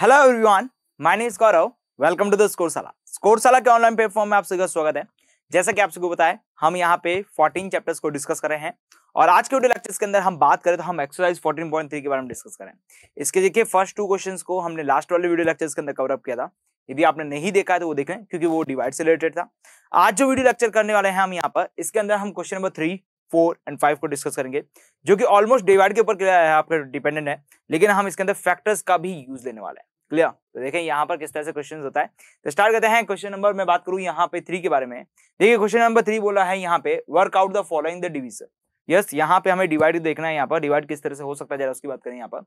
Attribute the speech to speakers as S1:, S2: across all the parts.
S1: Hello everyone my name is Gaurav welcome to the score score स्कोरशाला के online platform में आप सभी का स्वागत है जैसा कि आप सबको बताए हम यहाँ पे 14 चैप्टर्स को डिस्कस कर रहे हैं और आज के वीडियो लेक्चर्स के अंदर हम बात करें तो हम एक्सरसाइज 14.3 के बारे में डिस्कस करें इसके देखिए फर्स्ट टू क्वेश्चन को हमने लास्ट वाले वीडियो लेक्चर्स के अंदर कवर अप किया था यदि आपने नहीं देखा है तो वो देखें क्योंकि वो डिवाइड से रिलेटेड था आज जो वीडियो लेक्चर करने वाले हैं हम यहाँ पर इसके अंदर हम question number three four and five को डिस्कस करेंगे जो कि ऑलमोस्ट डिवाइड के ऊपर आपका डिपेंडेंट है लेकिन हम इसके अंदर फैक्टर्स का भी यूज लेने वाले हैं क्लियर तो देखें यहाँ पर किस तरह से क्वेश्चन होता है तो स्टार्ट करते हैं क्वेश्चन नंबर मैं बात करूँ यहाँ पे थ्री के बारे में देखिए क्वेश्चन नंबर थ्री बोला है यहाँ पे work out the following the division yes यहाँ पे हमें डिवाइड देखना है यहाँ पर डिवाइड किस तरह से हो सकता है जरा उसकी बात करें यहाँ पर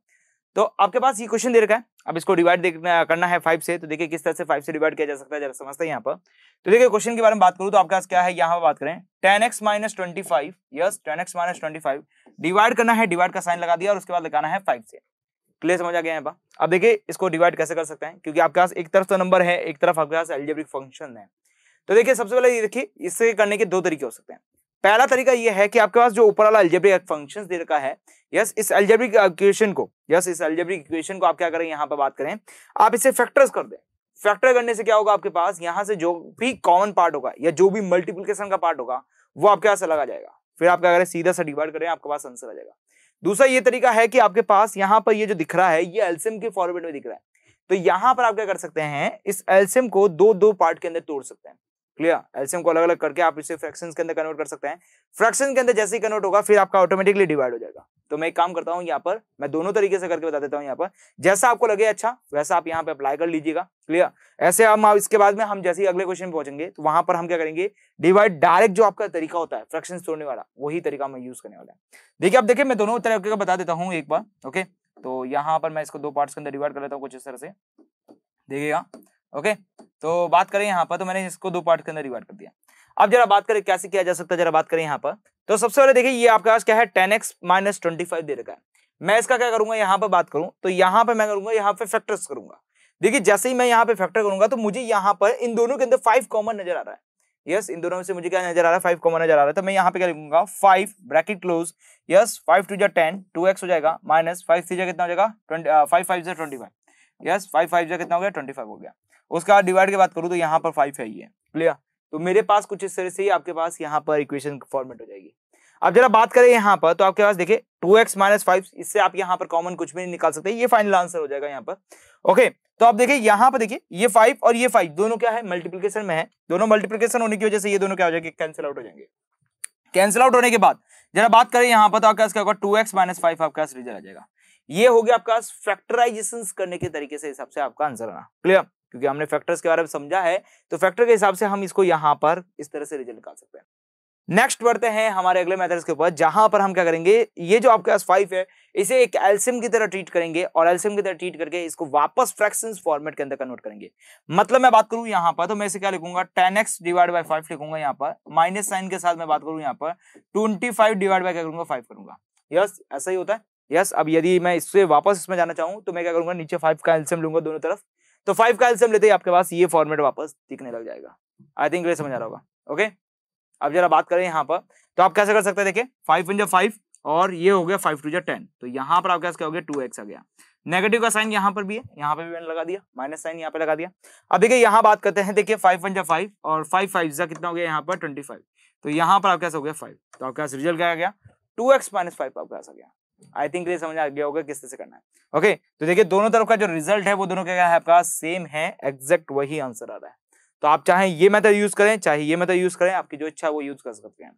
S1: तो आपके पास ये क्वेश्चन दे रखा है अब इसको डिवाइड करना है फाइव से तो देखिए किस तरह से फाइव से डिवाइड किया जा सकता है जरा समझते हैं यहाँ पर तो देखिए क्वेश्चन के बारे में बात करूँ तो आपके पास क्या है यहाँ पर बात करें ten X minus twenty five yes ten X minus twenty five divide करना है डिवाइड का साइन लगा दिया और उसके बाद लगाना है फाइव से क्लियर समझ आ गया यहाँ पर अब देखिए इसको डिवाइड कैसे कर सकते हैं क्योंकि आपके पास एक तरफ तो नंबर है एक तरफ आपके पास एल्जेब्रिक फंक्शन है तो देखिए सबसे पहले ये देखिए इससे करने के दो तरीके हो सकते हैं पहला तरीका ये है कि आपके पास जो ऊपर वाला एलजेब्रिक फंक्शन दे रखा है यस इस एलजेब्रिक इक्वेशन को यस इस एलजेब्रिक इक्वेशन को आप क्या करें यहाँ पर बात करें आप इसे फैक्टर्स कर दें फैक्टर करने से क्या होगा आपके पास यहाँ से जो भी कॉमन पार्ट होगा या जो भी मल्टीप्लीकेशन का पार्ट होगा वो आपके पास अलग आ जाएगा फिर आप क्या करें सीधा सा डिवाइड करें आपके पास आंसर आ जाएगा दूसरा ये तरीका है कि आपके पास यहाँ पर ये जो दिख रहा है ये एल्सियम के फॉर्मेट में दिख रहा है तो यहां पर आप क्या कर सकते हैं इस एल्सियम को दो दो पार्ट के अंदर तोड़ सकते हैं क्लियर एलसीएम को अलग अलग करके आप इसे फ्रैक्शंस के अंदर कन्वर्ट कर सकते हैं फ्रैक्शन के अंदर जैसे ही कन्वर्ट होगा फिर आपका ऑटोमेटिकली डिवाइड हो जाएगा तो मैं एक काम करता हूँ यहाँ पर मैं दोनों तरीके से करके बता देता हूँ यहाँ पर जैसा आपको लगे अच्छा वैसा आप यहाँ पे अप्लाई कर लीजिएगा क्लियर ऐसे हम इसके बाद में हम जैसे ही अगले क्वेश्चन में पहुंचेंगे तो वहां पर हम क्या करेंगे डिवाइड डायरेक्ट जो आपका तरीका होता है फ्रैक्शन तोड़ने वाला वही तरीका मैं यूज करने वाला है देखिए आप देखिए मैं दोनों तरीके का बता देता हूँ एक बार ओके तो यहाँ पर मैं इसको दो पार्ट्स के अंदर डिवाइड कर लेता हूँ कुछ इस तरह से देखिएगा ओके तो बात करें यहाँ पर तो मैंने इसको दो पार्ट के अंदर रिवाइड कर दिया अब जरा बात करें कैसे किया जा सकता है जरा बात करें यहाँ पर तो सबसे पहले देखिए ये आपके पास क्या है ten X minus twenty five दे रखा है मैं इसका क्या करूंगा यहाँ पर बात करूँ तो यहाँ पर मैं करूंगा यहाँ पे फैक्टर्स करूंगा देखिए जैसे ही मैं यहाँ पे फैक्टर करूंगा तो मुझे यहाँ पर इन दोनों के अंदर फाइव कॉमन नजर आ रहा है यस yes, इन दोनों में से मुझे क्या नजर आ रहा है फाइव कॉमन नजर आ रहा है तो मैं यहाँ पे क्या लिखूंगा five bracket close yes five two जै टेन टू एक्स हो जाएगा माइनस फाइव थ्री जै कितना हो जाएगा ट्वेंटी फाइव फाइव जै twenty five yes five five जै कितना हो गया ट्वेंटी फाइव हो गया उसके बाद डिवाइड की बात करूँ तो यहाँ पर फाइव है ये क्लियर तो मेरे पास कुछ इस तरह से ही आपके पास यहाँ पर इक्वेशन फॉर्मेट हो जाएगी अब जरा बात करें यहाँ पर तो आपके पास देखिए टू एक्स माइनस फाइव इससे आप यहाँ पर कॉमन कुछ भी नहीं निकाल सकते ये फाइनल आंसर हो जाएगा यहाँ पर ओके तो आप देखिए यहाँ पर देखिए ये फाइव और ये फाइव दोनों क्या है मल्टीप्लीकेशन में है दोनों मल्टीप्लीकेशन होने की वजह से ये दोनों क्या हो जाएंगे कैंसिल आउट हो जाएंगे कैंसिल आउट होने के बाद जरा बात करें यहाँ पर तो आपके पास क्या होगा टू एक्स माइनस फाइव आपके पास रिजल्ट आ जाएगा ये हो गया आपका फैक्टराइजेशन करने के तरीके से हिसाब से आपका आंसर आना क्लियर क्योंकि हमने फैक्टर्स के बारे में समझा है तो फैक्टर के हिसाब से हम इसको यहाँ पर इस तरह से रिजल्ट निकाल सकते हैं नेक्स्ट बढ़ते हैं हमारे अगले मैथड्स के ऊपर जहां पर हम क्या करेंगे ये जो आपके पास फाइव है इसे एक एल्सियम की तरह ट्रीट करेंगे और एल्सियम की तरह ट्रीट करके इसको वापस फ्रैक्शंस फॉर्मेट के अंदर कन्वर्ट करेंगे मतलब मैं बात करूं यहां पर तो मैं इसे क्या लिखूंगा ten X divide by five लिखूंगा यहाँ पर माइनस साइन के साथ मैं बात करूं यहाँ पर ट्वेंटी फाइव डिवाइड बाई क्या करूंगा फाइव करूंगा यस ऐसा ही होता है यस अब यदि मैं इससे वापस इसमें जाना चाहूँ तो मैं क्या करूंगा नीचे फाइव का एल्सियम लूंगा दोनों तरफ तो फाइव का एल्सियम लेते ही आपके पास ये फॉर्मेट वापस दिखने लग जाएगा आई थिंक समझ आ रहा होगा ओके अब जरा बात करें यहाँ पर तो आप कैसे कर सकते हैं देखिए फाइव पंजा फाइव और ये हो गया फाइव टू जो टेन तो यहाँ पर आपके पास क्या हो गया टू एक्स आ गया नेगेटिव का साइन यहाँ पर भी है यहाँ पर भी मैंने लगा दिया माइनस साइन यहाँ पे लगा दिया अब देखिए यहाँ बात करते हैं देखिए फाइव वन जो फाइव और फाइव फाइव जो कितना हो गया यहाँ पर ट्वेंटी फाइव तो यहाँ पर आपके पास हो गया फाइव तो आपके पास रिजल्ट क्या आ गया टू एक्स माइनस फाइव आपके पास आ गया आई थिंक ये समझ आ गया होगा किस तरह से करना है ओके okay, तो देखिए दोनों तरफ का जो रिजल्ट है वो दोनों क्या है आपका सेम है एग्जैक्ट वही आंसर आ रहा है तो आप चाहे ये मेथड यूज करें चाहे ये मेथड यूज करें आपकी जो इच्छा वो यूज कर सकते हैं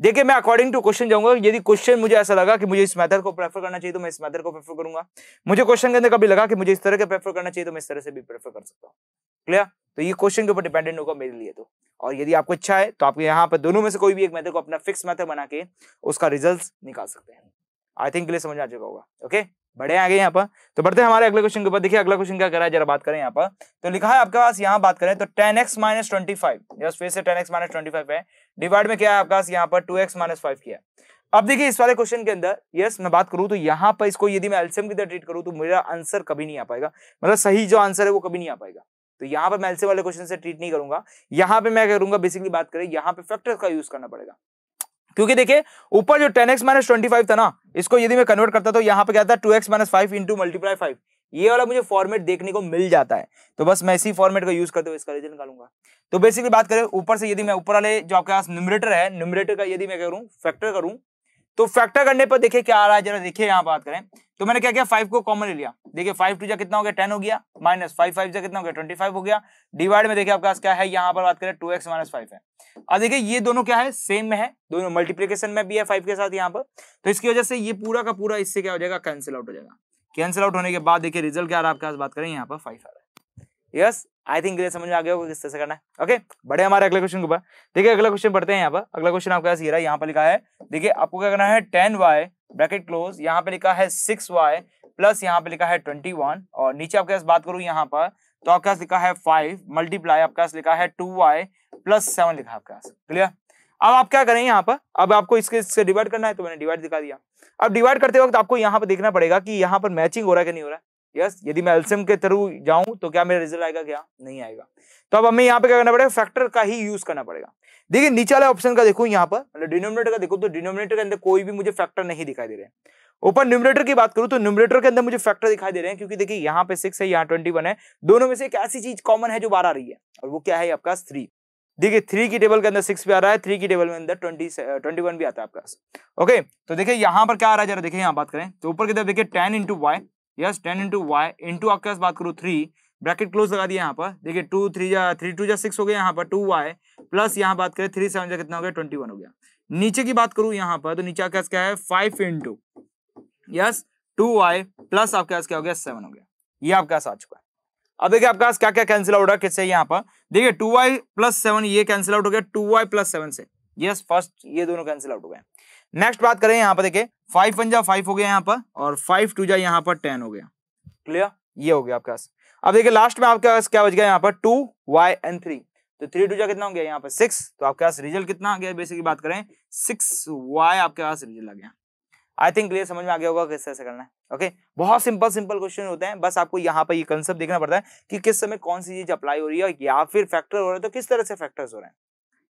S1: देखिए मैं अकॉर्डिंग टू क्वेश्चन जाऊंगा यदि क्वेश्चन मुझे ऐसा लगा कि मुझे इस मेथड को प्रेफर करना चाहिए तो मैं इस मेथड को प्रेफर करूंगा मुझे क्वेश्चन के अंदर कभी लगा कि मुझे इस तरह के प्रेफर करना चाहिए तो मैं इस तरह से भी प्रेफर कर सकता हूँ क्लियर तो ये क्वेश्चन के ऊपर डिपेंडेंट होगा मेरे लिए तो और यदि आपको इच्छा है तो आप यहाँ पर दोनों में से कोई भी एक मेथड को अपना फिक्स मैथड बना के उसका रिजल्ट निकाल सकते हैं आई थिंक के समझ आ चुका होगा ओके बढ़े आगे यहाँ पर तो बढ़ते हैं हमारे अगले क्वेश्चन के ऊपर देखिए अगला क्वेश्चन क्या रहा है जरा बात करें यहाँ पर तो लिखा है आपके पास यहाँ बात करें तो ten X minus twenty five फिर से ten X minus twenty five है डिवाइड में क्या है आपके पास यहाँ पर टू एक्स माइनस फाइव किया अब देखिए इस वाले क्वेश्चन के अंदर यस मैं बात करूं तो यहाँ पर इसको यदि मैं एल्सियम की तरह ट्रीट करूँ तो मेरा आंसर कभी नहीं आ पाएगा मतलब सही जो आंसर है वो कभी नहीं आ पाएगा तो यहाँ पर मैं एल्सियम वाले क्वेश्चन से ट्रीट नहीं करूंगा यहाँ पे मैं करूंगा बेसिकली बात करें यहाँ पे फैक्टर का यूज करना पड़ेगा क्योंकि देखिए ऊपर जो ten X minus twenty five था ना इसको यदि मैं कन्वर्ट करता तो यहाँ पे क्या था two X minus five into multiply five ये वाला मुझे फॉर्मेट देखने को मिल जाता है तो बस मैं इसी फॉर्मेट का यूज करते हुए इसका रीजन निकालूंगा तो बेसिकली बात करें ऊपर से यदि मैं ऊपर वाले जो आपके पास न्यूमरेटर है न्यूमरेटर का यदि मैं करूँ फैक्टर करूँ तो फैक्टर करने पर देखिए क्या आ रहा है जरा देखिए यहाँ बात करें तो मैंने क्या किया फाइव को कॉमन ले लिया देखिए फाइव टू जा कितना हो गया टेन हो गया माइनस फाइव फाइव जा कितना हो गया ट्वेंटी फाइव हो गया डिवाइड में देखिए आपका क्या है यहाँ पर बात करें टू एक्स माइनस फाइव है अब देखिए ये दोनों क्या है सेम में है दोनों मल्टीप्लीकेशन में भी है फाइव के साथ यहाँ पर तो इसकी वजह से ये पूरा का पूरा इससे क्या हो जाएगा कैंसिल आउट हो जाएगा कैंसिल आउट होने के बाद देखिए रिजल्ट क्या आ रहा है आपके पास बात करें यहाँ पर फाइव आ रहा है यस आई थिंक ये समझ में आ गया होगा किस तरह से करना है ओके बढ़े हमारे अगले क्वेश्चन के ऊपर देखिए अगला क्वेश्चन पढ़ते हैं यहाँ पर अगला क्वेश्चन आपके पास ये रहा यहाँ पर लिखा है देखिए आपको क्या करना है टेन वाई ब्रैकेट क्लोज यहाँ पे लिखा है सिक्स वाई प्लस यहाँ पे लिखा है ट्वेंटी वन और नीचे आपके पास बात करूँ यहाँ पर तो आपके पास लिखा है फाइव मल्टीप्लाई आपके पास लिखा है टू वाई प्लस सेवन लिखा है आपके पास क्लियर अब आप क्या करें यहाँ पर अब आपको इसके इससे डिवाइड करना है तो मैंने डिवाइड दिखा दिया अब डिवाइड करते वक्त आपको यहाँ पर देखना पड़ेगा कि यहाँ पर मैचिंग हो रहा है कि नहीं हो रहा है यस यदि मैं एल्सियम के थ्रू जाऊं तो क्या मेरा रिजल्ट आएगा क्या नहीं आएगा तो अब हमें यहाँ पे क्या करना पड़ेगा फैक्टर का ही यूज करना पड़ेगा देखिए नीचे वाले ऑप्शन का देखो यहाँ पर मतलब डिनोमिनेटर का देखो तो डिनोमिनेटर के अंदर कोई भी मुझे फैक्टर नहीं दिखाई दे रहे ऊपर न्यूमरेटर की बात करूं तो न्यूमरेटर के अंदर मुझे फैक्टर दिखाई दे रहे हैं क्योंकि देखिए यहाँ पे सिक्स है यहाँ ट्वेंटी वन है दोनों में से एक ऐसी चीज कॉमन है जो बार आ रही है और वो क्या है आपका थ्री देखिए थ्री की टेबल के अंदर सिक्स भी आ रहा है थ्री की टेबल में अंदर ट्वेंटी ट्वेंटी वन भी आता है आपका ओके तो देखिए यहाँ पर क्या आ रहा है जरा देखिए यहाँ बात करें तो ऊपर की तरफ देखिए ten into Y yes ten into Y into आपके पास बात करूँ थ्री ब्रैकेट क्लोज लगा दिया यहाँ पर देखिए टू थ्री या थ्री टू या सिक्स हो गया यहाँ पर टू वाई प्लस यहाँ बात करें थ्री सेवन कितना हो गया ट्वेंटी वन हो गया नीचे की बात करूँ यहाँ पर तो नीचे आपके पास क्या है five into yes two Y plus आपके पास क्या हो गया सेवन हो गया ये आपके पास आ चुका है अब देखिए आपके पास क्या क्या कैंसिल आउट है किससे यहाँ पर देखिए टू वाई प्लस सेवन ये कैंसिल आउट हो गया टू वाई प्लस सेवन से यस फर्स्ट ये दोनों कैंसिल आउट हो गए नेक्स्ट बात करें यहाँ पर देखिए फाइव वन जा फाइव हो गया यहाँ पर और फाइव टू जा यहाँ पर टेन हो गया क्लियर ये हो गया आपके पास अब देखिए लास्ट में आपके पास क्या बच गया यहाँ पर टू वाई एंड थ्री तो थ्री टू जा कितना हो गया यहाँ पर सिक्स तो आपके पास रिजल्ट कितना आ गया बेसिकली बात करें सिक्स वाई आपके पास रिजल्ट आ गया आई थिंक क्लियर समझ में आ गया होगा किस तरह से करना है ओके बहुत सिंपल सिंपल क्वेश्चन होते हैं बस आपको यहाँ पर ये कंसेप्ट देखना पड़ता है कि किस समय कौन सी चीज अप्लाई हो रही है या फिर फैक्टर हो रहे हैं तो किस तरह से फैक्टर्स हो रहे हैं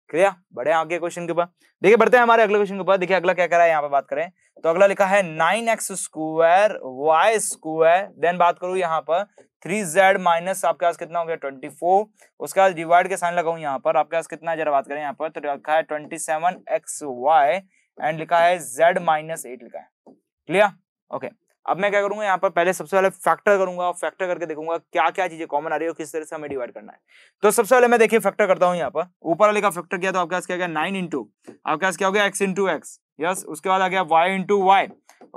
S1: क्लियर बढ़े आगे क्वेश्चन के ऊपर देखिए बढ़ते हैं हमारे अगले क्वेश्चन के ऊपर देखिए अगला क्या रहा है यहाँ पे बात करें तो अगला लिखा है nine X square Y square then बात करूं यहाँ पर थ्री जेड माइनस आपके पास कितना हो गया ट्वेंटी फोर उसके बाद डिवाइड के साइन लगाऊ यहाँ पर आपके पास कितना जरा बात करें यहाँ पर तो लिखा है twenty seven X Y and लिखा है जेड माइनस एट लिखा है क्लियर ओके okay. अब मैं क्या करूंगा यहाँ पर पहले सबसे पहले फैक्टर करूंगा फैक्टर करके देखूंगा क्या क्या चीजें कॉमन आ रही है किस तरह से हमें डिवाइड करना है तो सबसे पहले मैं देखिए फैक्टर करता हूँ यहाँ पर ऊपर वाले का फैक्टर किया तो आपके पास क्या गया नाइन इंटू आपके पास क्या हो गया एक्स इंटू एक्स यस उसके बाद आ गया वाई इंटू वाई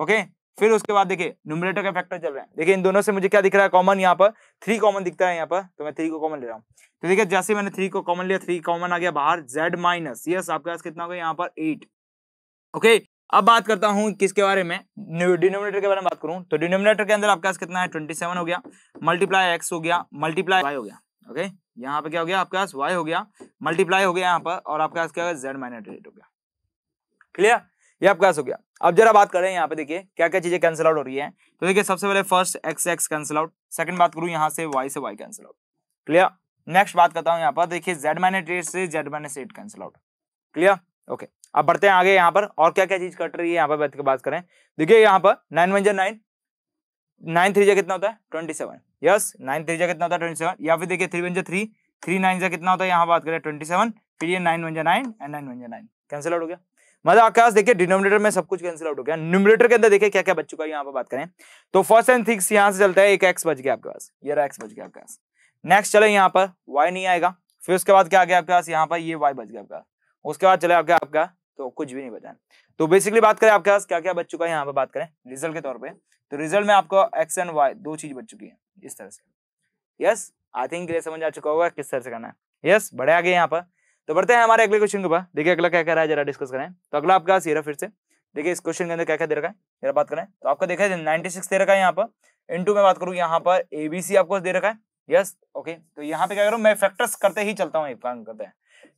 S1: ओके फिर उसके बाद देखिए नुमरेटर का फैक्टर चल रहे हैं देखिए इन दोनों से मुझे क्या दिख रहा है कॉमन यहाँ पर थ्री कॉमन दिखता है यहाँ पर तो मैं थ्री को कॉमन ले रहा हूँ तो देखिए जैसे मैंने थ्री को कॉमन लिया थ्री कॉमन आ गया बाहर जेड माइनस यस आपके पास कितना हो गया यहाँ पर एट ओके okay, अब बात करता हूं किसके बारे में डिनोमिनेटर के बारे में बात करूं तो डिनोमिनेटर के अंदर आपके पास कितना है ट्वेंटी सेवन हो गया मल्टीप्लाई एक्स हो गया मल्टीप्लाई वाई हो गया ओके यहाँ पे क्या हो गया आपके पास वाई हो गया मल्टीप्लाई हो गया यहाँ पर और आपके पास क्या हो गया जेड माइनस एट हो गया क्लियर ये आपके पास हो गया अब जरा बात करें यहाँ पे देखिए क्या क्या चीजें कैंसिल आउट हो रही है तो देखिए सबसे पहले first X X cancel out second बात करूं यहाँ से वाई से Y cancel out clear next बात करता हूँ यहाँ पर देखिए जेड माइनस एट से Z minus eight cancel out clear okay okay. अब बढ़ते हैं आगे यहाँ पर और क्या क्या चीज कट रही है यहाँ पर बात करें देखिए यहाँ पर नाइन वन जा नाइन नाइन थ्री जा कितना होता है twenty seven yes nine three जा कितना होता है ट्वेंटी सेवन या फिर देखिए थ्री वन जा थ्री थ्री नाइन जा कितना होता है यहाँ बात करें ट्वेंटी सेवन फिर ये नाइन वन जा नाइन एंड नाइन वन जा नाइन कैंसिल आउट हो गया मतलब आकाश देखिए डिनोमिनेटर में सब कुछ कैंसिल आउट हो गया न्यूमिनेटर के अंदर देखिए क्या क्या बच चुका है यहाँ पर बात करें तो फर्स्ट एंड थिक्स यहाँ से चलता है एक एक्स बच गया आपके पास ये एक्स बच गया आपके पास नेक्स्ट चले यहाँ पर वाई नहीं आएगा फिर उसके बाद क्या आ गया आपके पास यहाँ पर ये वाई बच गया आपका उसके बाद चले आपके आपका तो कुछ भी नहीं बताया तो बेसिकली बात करें आपके पास क्या क्या बच चुका है यहाँ पे बात करें रिजल्ट के तौर पर तो रिजल्ट में आपको एक्स एंड वाई दो चीज बच चुकी है इस तरह से यस आई थिंक समझ आ चुका होगा किस तरह से करना है यस बड़े आगे यहाँ पर तो बढ़ते हैं हमारे अगले क्वेश्चन के ऊपर देखिए अगला क्या कह रहा है जरा डिस्कस करें तो अगला आपका पास ये फिर से देखिए इस क्वेश्चन के अंदर क्या क्या दे रखा है जरा बात करें तो आपको देखा है नाइनटी सिक्स दे रखा है यहाँ पर इनटू में बात करूँ यहाँ पर एबीसी आपको दे रखा है यस ओके तो यहाँ पे क्या करूँ मैं फैक्टर्स करते ही चलता हूँ एक काम करते हैं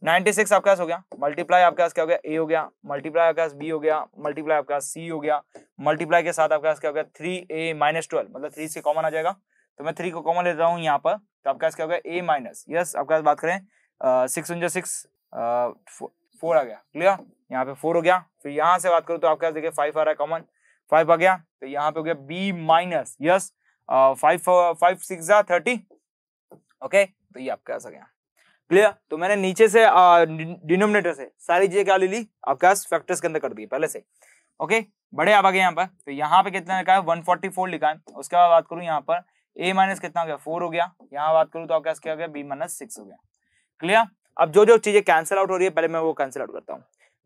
S1: नाइनटी सिक्स आपके पास हो गया मल्टीप्लाई आपके पास क्या हो गया ए हो गया मल्टीप्लाई आपके पास बी हो गया मल्टीप्लाई आपके पास सी हो गया मल्टीप्लाई के साथ आपके पास क्या हो गया थ्री ए माइनस ट्वेल्व मतलब थ्री से कॉमन आ जाएगा तो मैं थ्री को कॉमन लेता हूँ यहाँ पर तो आपके पास क्या हो गया ए माइनस यस आपके पास बात करें सिक्स इंजर सिक्स फोर आ गया क्लियर यहाँ पे फोर हो गया फिर यहाँ से बात करूँ तो आपके पास देखिए फाइव आ रहा है कॉमन फाइव आ गया तो यहाँ पे हो गया B minus yes five five six thirty okay तो ये आपके पास आ गया क्लियर तो मैंने नीचे से डिनोमिनेटर से सारी चीजें क्या ले ली आपके पास फैक्टर्स के अंदर कर दिए पहले से ओके बड़े आप आगे यहाँ पर तो यहाँ पे कितना लिखा है 144 लिखा है उसके बाद बात करूँ यहाँ पर ए माइनस कितना हो गया फोर हो गया यहाँ बात करूँ तो आपके पास क्या हो गया बी माइनस सिक्स हो गया क्लियर अब जो जो चीजें कैंसिल आउट हो रही है पहले मैं वो कैंसिल आउट करता हूँ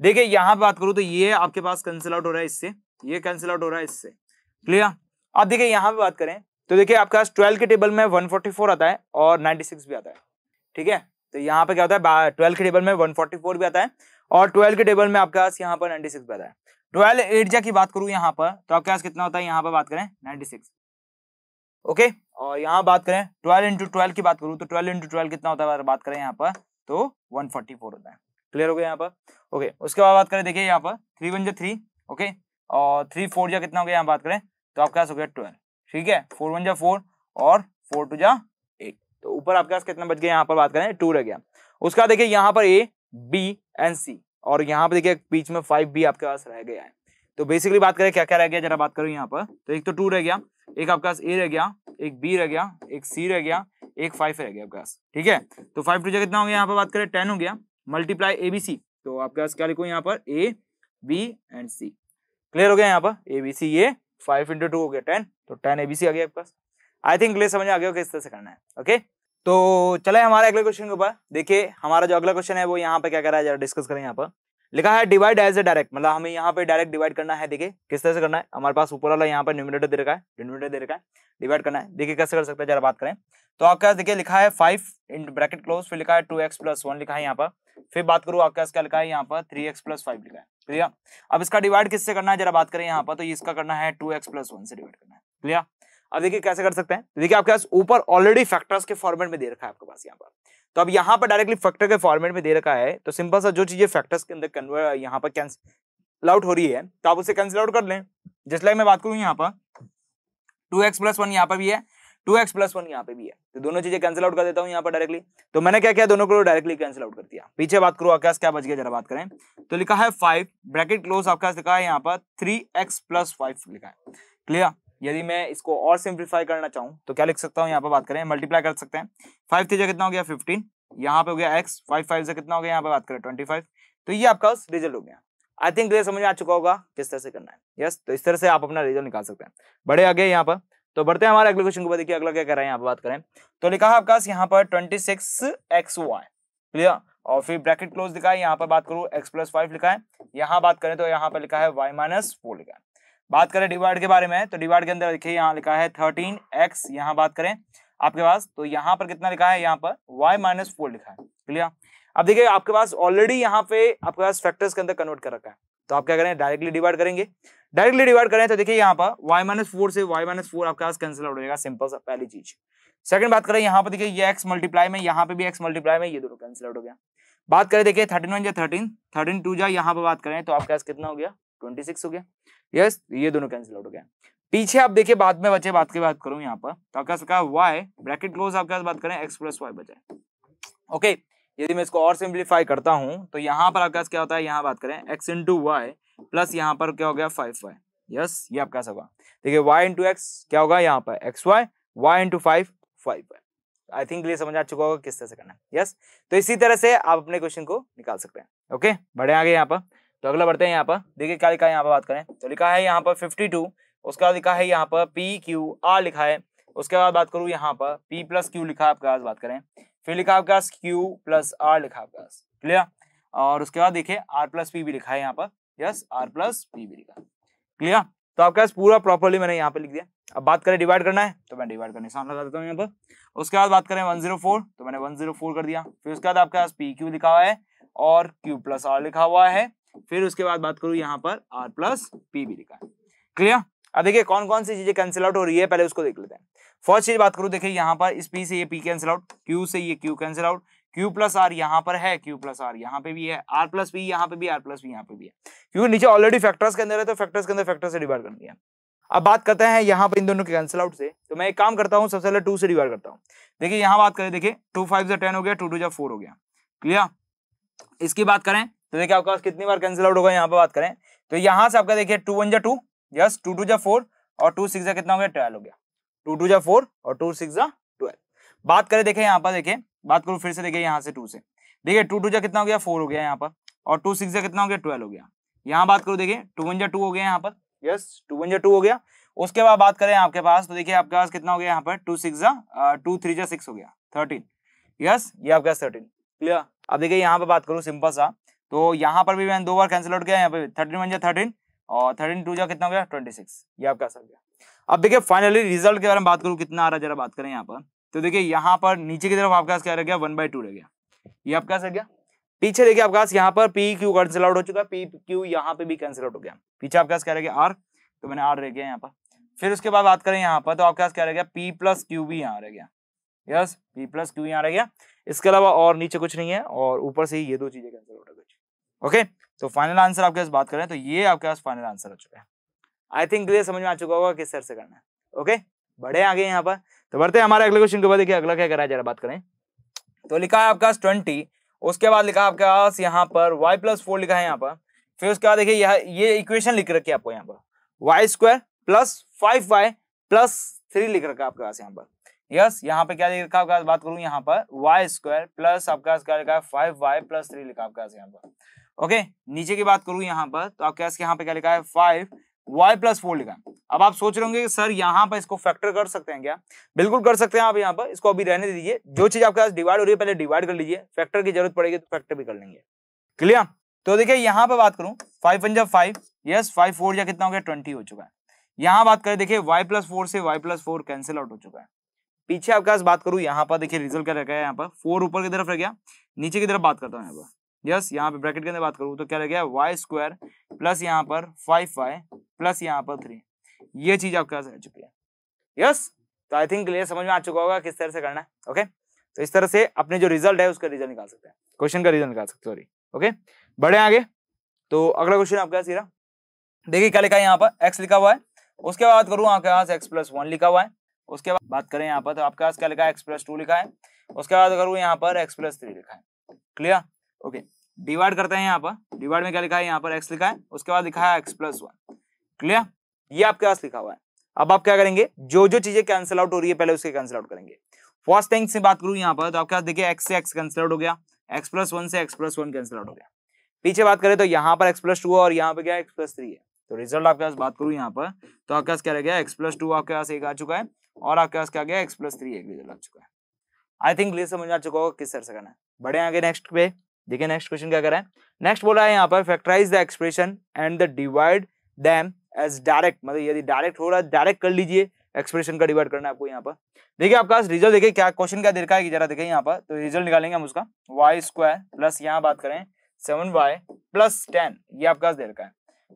S1: देखिए यहाँ पे बात करूँ तो ये आपके पास कैंसिल आउट हो रहा है इससे ये कैंसिल आउट हो रहा है इससे क्लियर अब देखिए यहाँ पे बात करें तो देखिए आपके पास ट्वेल्व के टेबल में 144 आता है और 96 भी आता है ठीक है तो यहाँ पे क्या होता है ट्वेल्थ के टेबल में वन फोर्टी फोर भी आता है और ट्वेल्थ के टेबल में आपके पास यहाँ पर नाइन्टी सिक्स भी आता है ट्वेल्व एट की बात करूँ यहाँ पर तो आपके पास कितना होता है यहाँ पर बात करें नाइन्टी सिक्स ओके और यहाँ बात करें ट्वेल्व इंटू ट्वेल्व की बात करूँ तो ट्वेल्व इंटू ट्वेल्व कितना होता है बात करें यहाँ पर तो वन फोर्टी फोर होता है क्लियर हो गया यहाँ पर ओके उसके बाद बात करें देखिए यहाँ पर थ्री वन जा थ्री ओके और थ्री फोर जा कितना हो गया यहाँ बात करें तो आपके पास हो गया ट्वेल्व ठीक है फोर वन जा फोर और फोर टू जा तो ऊपर आपके पास कितना बच गया यहाँ पर बात करें टू रह गया उसका देखिए यहाँ पर ए बी एंड सी और यहाँ पर देखिए बीच में फाइव बी आपके पास रह गया है तो बेसिकली बात करें क्या क्या रह गया जरा बात करूँ यहाँ पर तो एक तो टू रह गया एक आपके पास ए रह गया एक बी रह गया एक सी रह गया एक फाइव रह गया आपके पास ठीक है तो फाइव टू कितना हो गया यहाँ पर बात करें टेन हो गया मल्टीप्लाई ए बी सी तो आपके पास क्या लिखो यहाँ पर A B and C clear हो गया यहाँ पर A B C A five into two हो गया टेन तो टेन ए बी सी आ गया आपके पास आई थिंक क्लियर समझ आ गया किस तरह से करना है ओके okay? तो चले हमारे अगले क्वेश्चन के ऊपर देखिए हमारा जो अगला क्वेश्चन है वो यहाँ पे क्या रहा है जरा डिस्कस करें यहाँ पर लिखा है डिवाइड एज ए डायरेक्ट मतलब हमें यहाँ पे डायरेक्ट डिवाइड करना है देखिए किस तरह से करना है हमारे पास ऊपर वाला यहाँ पर न्यूमिनेटर दे रखा है डिनोमिनेटर दे रखा है डिवाइड करना है देखिए कैसे कर सकते हैं जरा बात करें तो आपके पास देखिए लिखा है फाइव इन ब्रैकेट क्लोज फिर लिखा है टू एक्स प्लस वन लिखा है यहाँ पर फिर बात करूँ आपके पास क्या लिखा है यहाँ पर थ्री एक्स प्लस फाइव लिखा है क्लियर अब इसका डिवाइड किससे करना है जरा बात करें यहाँ पर तो इसका करना है टू एक्स प्लस वन से डिवाइड करना है क्लियर अब देखिए कैसे कर सकते हैं तो देखिए आपके पास ऊपर ऑलरेडी फैक्टर्स के फॉर्मेट में दे रखा है आपके पास यहाँ पर तो अब यहाँ पर डायरेक्टली फैक्टर के फॉर्मेट में दे रखा है तो सिंपल सा जो चीजें फैक्टर्स के अंदर कन्वर्ट यहाँ पर कैंसिल आउट हो रही है तो आप उसे कैंसिल आउट कर लें जिस लाइक मैं बात करूँ यहाँ पर टू एक्स प्लस वन यहाँ पर भी है टू एक्स प्लस वन यहाँ पे भी है तो दोनों चीजें कैंसिल आउट कर देता हूँ यहाँ पर डायरेक्टली तो मैंने क्या किया दोनों को डायरेक्टली कैंसिल आउट कर दिया पीछे बात करो आकाश क्या बच गया जरा बात करें तो लिखा है फाइव ब्रैकेट क्लोज आपके लिखा है यहाँ पर थ्री एक्स प्लस फाइव लिखा है क्लियर यदि मैं इसको और सिंप्लीफाई करना चाहूँ तो क्या लिख सकता हूँ यहाँ पर बात करें मल्टीप्लाई कर सकते हैं फाइव थ्री कितना हो गया फिफ्टीन यहाँ पे हो गया एक्स फाइव फाइव से कितना हो गया यहाँ पे बात करें ट्वेंटी फाइव तो ये आपका रिजल्ट हो गया आई थिंक ये समझ में आ चुका होगा किस तरह से करना है यस yes, तो इस तरह से आप अपना रिजल्ट निकाल सकते हैं बड़े आगे यहाँ पर तो बढ़ते हैं हमारे अगले क्वेश्चन को देखिए अगला क्या कर रहा है यहाँ पर बात करें तो लिखा है आपका यहाँ पर twenty six X Y clear और फिर ब्रैकेट क्लोज लिखा है यहाँ पर बात करूँ एक्स प्लस फाइव लिखा है यहाँ बात करें तो यहाँ पर लिखा है वाई माइनस फोर लिखा है बात करें डिवाइड के बारे में तो डिवाइड के अंदर देखिए यहाँ लिखा है थर्टीन एक्स यहाँ बात करें आपके पास तो यहाँ पर कितना लिखा है यहाँ पर वाई माइनस फोर लिखा है क्लियर अब देखिए आपके पास ऑलरेडी यहाँ पे आपके पास फैक्टर्स के अंदर कन्वर्ट कर रखा है तो आप क्या करें डायरेक्टली डिवाइड करेंगे डायरेक्टली डिवाइड करें तो देखिए यहाँ पर वाई माइनस फोर से वाई माइनस फोर आपके पास कैंसिल आउट हो जाएगा सिंपल सा पहली चीज सेकंड बात करें यहाँ पर देखिए ये एक्स मल्टीप्लाई में यहाँ पे भी एक्स मल्टीप्लाई में ये दोनों कैंसिल आउट हो गया बात करें देखिए थर्टीन वन या थर्टीन थर्टीन टू जाए यहाँ पर बात करें तो आपके पास कितना हो गया ट्वेंटी सिक्स हो गया यस ये दोनों कैंसिल आउट हो गया पीछे आप देखिए बाद में बचे बात की बात करूं यहाँ पर तो आपके सका वाई ब्रैकेट क्लोज आपके बात करें एक्स प्लस वाई बचे ओके यदि मैं इसको और सिंप्लीफाई करता हूँ तो यहाँ पर आपके क्या होता है यहाँ बात करें एक्स इंटू वाई प्लस यहाँ पर क्या हो गया फाइव वाई यस ये आपका होगा देखिए वाई इंटू एक्स क्या होगा यहाँ पर X Y Y into five five Y I think ये समझ आ चुका होगा किस तरह से करना है यस तो इसी तरह से आप अपने क्वेश्चन को निकाल सकते हैं ओके बढ़े आगे यहाँ पर तो अगला बढ़ते हैं यहाँ पर देखिए क्या लिखा है यहाँ पर बात करें तो लिखा है यहाँ पर फिफ्टी टू उसके बाद लिखा है यहाँ पर पी क्यू आर लिखा है उसके बाद बात करूँ यहाँ पर पी प्लस क्यू लिखा है आपके पास बात करें फिर लिखा आपके पास क्यू प्लस आर लिखा आपके पास क्लियर और उसके बाद देखिए आर प्लस पी भी लिखा है यहाँ पर यस आर प्लस पी भी लिखा क्लियर तो आपके पास पूरा प्रॉपरली मैंने यहाँ पर लिख दिया अब बात करें डिवाइड करना है तो मैं डिवाइड करने सामने लगा देता हूँ यहाँ पर उसके बाद बात करें 104 तो मैंने 104 कर दिया फिर उसके बाद आपके पास पी क्यू लिखा हुआ है और क्यू प्लस आर लिखा हुआ है फिर उसके बाद बात करूं यहाँ पर आर प्लस पी भी लिखा है क्लियर अब देखिए कौन कौन सी चीजें कैंसिल आउट हो रही है पहले उसको देख लेते हैं फर्स्ट चीज बात करूं देखिए यहाँ पर इस पी से ये पी कैंसिल आउट क्यू से ये Q cancel out Q plus R यहाँ पर है क्यू प्लस आर यहाँ पे भी है आर प्लस पी यहाँ पे भी आर प्लस पी यहाँ पे भी है क्योंकि नीचे ऑलरेडी फैक्टर्स के अंदर है तो फैक्टर्स के अंदर फैक्टर से डिवाइड कर दिया अब बात करते हैं यहाँ पर इन दोनों के कैंसिल आउट से तो मैं एक काम करता हूँ सबसे पहले टू से डिवाइड करता हूँ देखिए यहाँ बात करें देखिए टू फाइव से टेन हो गया टू टू जब फोर हो गया क्लियर इसकी बात करें तो देखिए आपका कितनी बार कैंसिल आउट होगा यहाँ पे बात करें तो यहाँ से आपका देखिए टू वन जा टू यस टू टू जा फोर और टू सिक्स जा कितना हो गया ट्वेल्व हो गया टू टू जा फोर और टू सिक्स जा ट्वेल्व बात करें देखिए यहाँ पर देखिए बात करूँ फिर से देखिए यहाँ से टू से देखिए टू टू जा कितना हो गया फोर हो गया यहाँ पर और टू सिक्स जा कितना हो गया ट्वेल्व हो गया यहाँ बात करूँ देखिए टू वन जा टू हो गया यहाँ पर यस टू वन जा टू हो गया उसके बाद बात करें आपके पास तो देखिए आपके पास कितना हो गया यहाँ पर टू सिक्स जा टू थ्री जा सिक्स हो गया थर्टीन यस ये आपके पास थर्टीन क्लियर अब देखिए यहाँ पर बात करूँ सिंपल सा तो यहाँ पर भी मैंने दो बार कैंसिल आउट किया यहाँ पे थर्टीन वन जो थर्टीन और थर्टीन टू जो कितना हो गया ट्वेंटी सिक्स ये आपका आंसर गया अब देखिए फाइनली रिजल्ट के बारे में बात करूँ कितना आ रहा है जरा बात करें यहाँ पर तो देखिए यहाँ पर नीचे की तरफ आपका क्या रह गया वन बाई टू रह गया ये आपका आंसर गया पीछे देखिए आपका यहाँ पर पी क्यू कैंसिल आउट हो चुका है पी क्यू यहाँ पे भी कैंसिल आउट हो गया पीछे आपका क्या रह गया आर तो मैंने आर रह गया यहाँ पर फिर उसके बाद बात करें यहाँ पर तो आपके पास क्या रह गया पी प्लस क्यू भी यहाँ रह गया यस पी प्लस क्यू यहाँ रह गया इसके अलावा और नीचे कुछ नहीं है और ऊपर से ही ये दो चीजें कैंसिल आउट हो गई ओके तो फाइनल आंसर आपके पास बात करें तो ये आपके पास फाइनल आंसर हो चुका है आई थिंक क्लियर समझ में आ चुका होगा किस तरह से करना है ओके बढ़े आगे यहाँ पर तो बढ़ते हैं हमारे अगले क्वेश्चन के बाद देखिए अगला क्या रहा है जरा बात करें तो लिखा है आपका ट्वेंटी उसके बाद लिखा है आपके पास यहाँ पर वाई प्लस फोर लिखा है यहाँ पर फिर उसके बाद देखिए ये इक्वेशन लिख रखी है आपको यहाँ पर Y square plus five Y plus three लिख रखा है आपके पास यहाँ पर यस यहाँ पे क्या लिख रखा है बात करूँ यहाँ पर वाई स्क्वायर प्लस आपके पास क्या लिखा है फाइव वाई प्लस थ्री लिखा आपके पास यहाँ पर ओके नीचे की बात करूं यहाँ पर तो आपके पास यहाँ पे क्या लिखा है फाइव वाई प्लस फोर लिखा है अब आप सोच रहे होंगे सर यहाँ पर इसको फैक्टर कर सकते हैं क्या बिल्कुल कर सकते हैं आप यहाँ पर इसको अभी रहने दीजिए जो चीज आपके पास डिवाइड हो रही है पहले डिवाइड कर लीजिए फैक्टर की जरूरत पड़ेगी तो फैक्टर भी कर लेंगे क्लियर तो देखिये यहाँ पर बात करूं फाइव पंजाब फाइव यस फाइव फोर या कितना हो गया ट्वेंटी हो चुका है यहाँ बात करें देखिए वाई प्लस फोर से Y plus four cancel out हो चुका है पीछे आपके पास बात करूं यहाँ पर देखिए रिजल्ट क्या रखा है यहाँ पर फोर ऊपर की तरफ रह गया नीचे की तरफ बात करता हूँ यहाँ पर यस यहाँ पे ब्रैकेट के अंदर बात करूँ तो क्या लग गया वाई स्क्वायर प्लस यहाँ पर फाइव वाई प्लस यहाँ पर थ्री ये चीज आपके पास रह चुकी है यस तो आई थिंक क्लियर समझ में आ चुका होगा किस तरह से करना है ओके तो इस तरह से अपने जो रिजल्ट है उसका रिजल्ट निकाल सकते हैं क्वेश्चन का रिजल्ट निकाल सकते सॉरी ओके बढ़े आगे तो अगला क्वेश्चन आपके पास सीधा देखिए क्या लिखा है यहाँ पर एक्स लिखा हुआ है उसके बाद करूँ आपके पास एक्स प्लस वन लिखा हुआ है उसके बाद बात करें यहाँ पर तो आपके पास क्या लिखा है एक्स प्लस टू लिखा है उसके बाद करूँ यहाँ पर एक्स प्लस थ्री लिखा है क्लियर ओके okay. डिवाइड करते हैं यहाँ पर डिवाइड में क्या लिखा है यहाँ पर एक्स लिखा है उसके बाद लिखा है एक्स प्लस वन क्लियर ये आपके पास लिखा हुआ है अब आप क्या करेंगे जो जो चीजें कैंसिल आउट हो रही है पहले उसके कैंसिल आउट करेंगे फर्स्ट थिंग से बात करूं यहाँ पर तो आपके पास देखिए एक्स से एक्स कैंसिल आउट हो गया एक्स प्लस वन से x plus one cancel out हो गया पीछे बात करें तो यहाँ पर एक्स प्लस टू और यहाँ पर क्या एक्स प्लस थ्री है तो रिजल्ट आपके पास बात करूँ यहाँ पर तो आपके पास क्या रह गया एक्स प्लस टू आपके पास एक आ चुका है और आपके पास क्या गया एक्स प्लस थ्री एक रिजल्ट आ चुका है आई थिंक ये समझ आ चुका होगा किस तरह से करना है बढ़े आगे नेक्स्ट पे देखिए नेक्स्ट क्वेश्चन क्या करा है नेक्स्ट बोला है यहाँ पर factorise the expression and the divide them as direct मतलब यदि डायरेक्ट हो रहा है डायरेक्ट कर लीजिए एक्सप्रेशन का डिवाइड करना है आपको यहाँ पर देखिए आपका रिजल्ट देखिए क्या क्वेश्चन क्या देखा है जरा देखिए यहाँ पर तो रिजल्ट निकालेंगे हम उसका वाई स्क्वायर प्लस यहाँ बात करें सेवन वाई प्लस टेन ये आपका दे रखा है